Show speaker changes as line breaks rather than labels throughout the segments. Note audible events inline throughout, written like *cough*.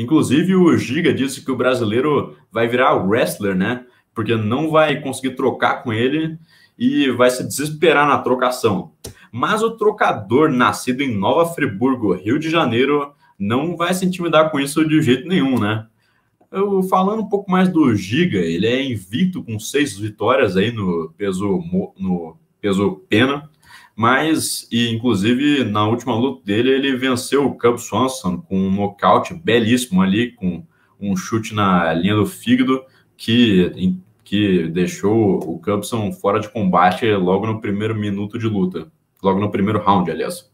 Inclusive, o Giga disse que o brasileiro vai virar wrestler, né? Porque não vai conseguir trocar com ele e vai se desesperar na trocação. Mas o trocador, nascido em Nova Friburgo, Rio de Janeiro, não vai se intimidar com isso de jeito nenhum, né? Eu, falando um pouco mais do Giga, ele é invicto com seis vitórias aí no peso, no peso pena mas e inclusive na última luta dele ele venceu o Cub Swanson com um nocaute belíssimo ali, com um chute na linha do fígado que, que deixou o Cubson fora de combate logo no primeiro minuto de luta, logo no primeiro round, aliás.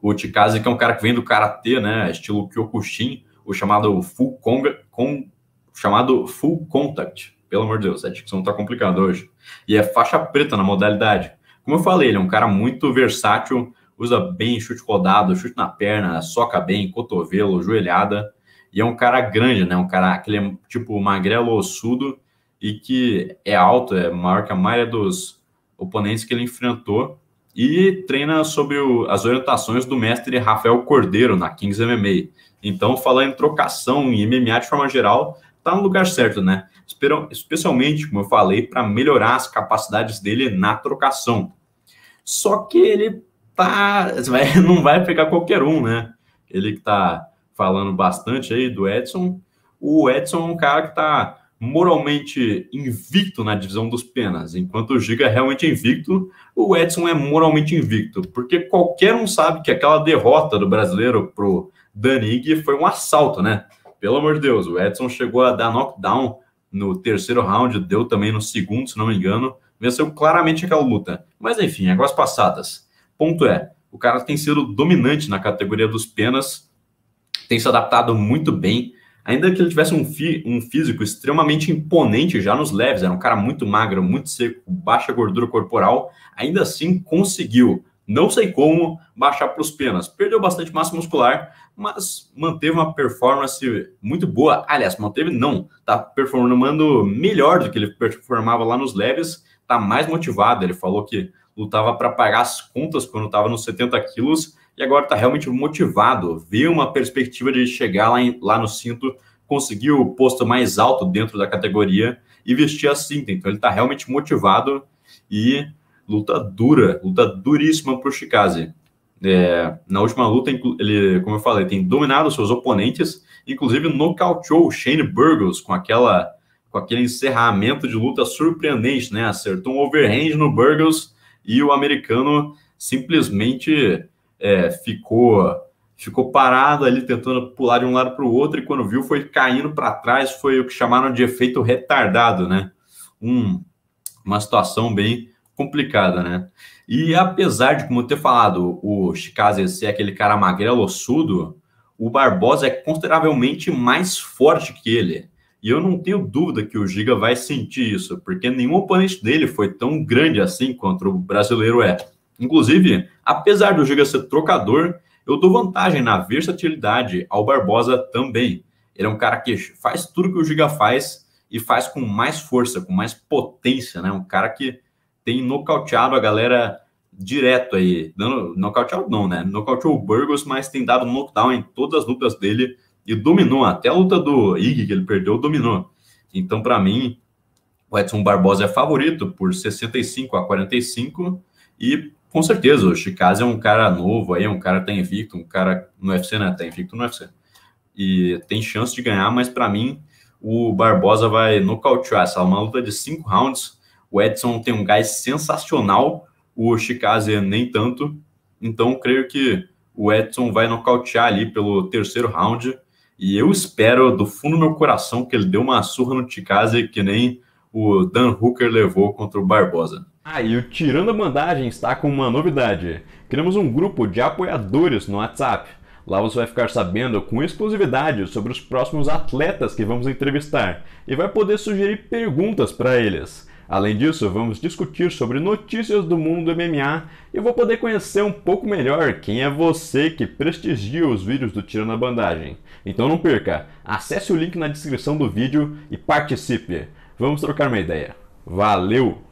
O Chikaze, que é um cara que vem do karatê, né, estilo Kyokushin, o chamado Full com, chamado Full Contact. Pelo amor de Deus, a é dicção tá complicada hoje. E é faixa preta na modalidade. Como eu falei, ele é um cara muito versátil, usa bem chute rodado, chute na perna, soca bem, cotovelo, joelhada. E é um cara grande, né? Um cara que é tipo magrelo ossudo e que é alto, é maior que a maioria dos oponentes que ele enfrentou. E treina sobre o, as orientações do mestre Rafael Cordeiro na Kings MMA. Então, falar em trocação e MMA de forma geral, tá no lugar certo, né? Especialmente, como eu falei, para melhorar as capacidades dele na trocação. Só que ele tá. *laughs* Não vai pegar qualquer um, né? Ele que tá falando bastante aí do Edson. O Edson é um cara que tá moralmente invicto na divisão dos penas, enquanto o Giga é realmente invicto, o Edson é moralmente invicto, porque qualquer um sabe que aquela derrota do brasileiro pro Danig foi um assalto, né? Pelo amor de Deus, o Edson chegou a dar knockdown no terceiro round, deu também no segundo, se não me engano, Venceu claramente aquela luta. Mas enfim, águas passadas. Ponto é, o cara tem sido dominante na categoria dos penas, tem se adaptado muito bem. Ainda que ele tivesse um, fi, um físico extremamente imponente já nos leves, era um cara muito magro, muito seco, baixa gordura corporal, ainda assim conseguiu, não sei como, baixar para os penas. Perdeu bastante massa muscular, mas manteve uma performance muito boa. Aliás, manteve não, está performando melhor do que ele performava lá nos leves, tá mais motivado. Ele falou que lutava para pagar as contas quando estava nos 70 quilos e agora tá realmente motivado. Viu uma perspectiva de chegar lá, em, lá no cinto, conseguir o posto mais alto dentro da categoria e vestir a cinta. Então ele tá realmente motivado e luta dura, luta duríssima para o Chikaze. É, na última luta, ele, como eu falei, tem dominado seus oponentes, inclusive nocauteou o Shane Burgos com aquela com aquele encerramento de luta surpreendente, né? Acertou um overhand no Burgos e o americano simplesmente é, ficou ficou parado ali tentando pular de um lado para o outro e quando viu foi caindo para trás, foi o que chamaram de efeito retardado, né? Um, uma situação bem complicada, né? E apesar de, como eu ter falado, o Chikaze ser aquele cara magrelo ossudo, o Barbosa é consideravelmente mais forte que ele. E eu não tenho dúvida que o Giga vai sentir isso, porque nenhum oponente dele foi tão grande assim quanto o brasileiro é. Inclusive, apesar do Giga ser trocador, eu dou vantagem na versatilidade ao Barbosa também. Ele é um cara que faz tudo que o Giga faz e faz com mais força, com mais potência, né? Um cara que tem nocauteado a galera direto aí. Dando, nocauteado não, né? Nocauteou o Burgos, mas tem dado knockdown em todas as lutas dele e dominou. Até a luta do Ig, que ele perdeu, dominou. Então, para mim, o Edson Barbosa é favorito por 65 a 45 e com certeza o Chicase é um cara novo aí, um cara que tá invicto, um cara no UFC, né? tem tá invicto no UFC. E tem chance de ganhar, mas para mim o Barbosa vai nocautear essa é uma luta de cinco rounds. O Edson tem um gás sensacional, o Chicase nem tanto. Então creio que o Edson vai nocautear ali pelo terceiro round e eu espero do fundo do meu coração que ele deu uma surra no Ticase que nem o Dan Hooker levou contra o Barbosa. Ah, e o Tirando a Bandagem está com uma novidade. Criamos um grupo de apoiadores no WhatsApp. Lá você vai ficar sabendo com exclusividade sobre os próximos atletas que vamos entrevistar e vai poder sugerir perguntas para eles. Além disso, vamos discutir sobre notícias do mundo MMA e vou poder conhecer um pouco melhor quem é você que prestigia os vídeos do Tiro na Bandagem. Então não perca, acesse o link na descrição do vídeo e participe. Vamos trocar uma ideia. Valeu!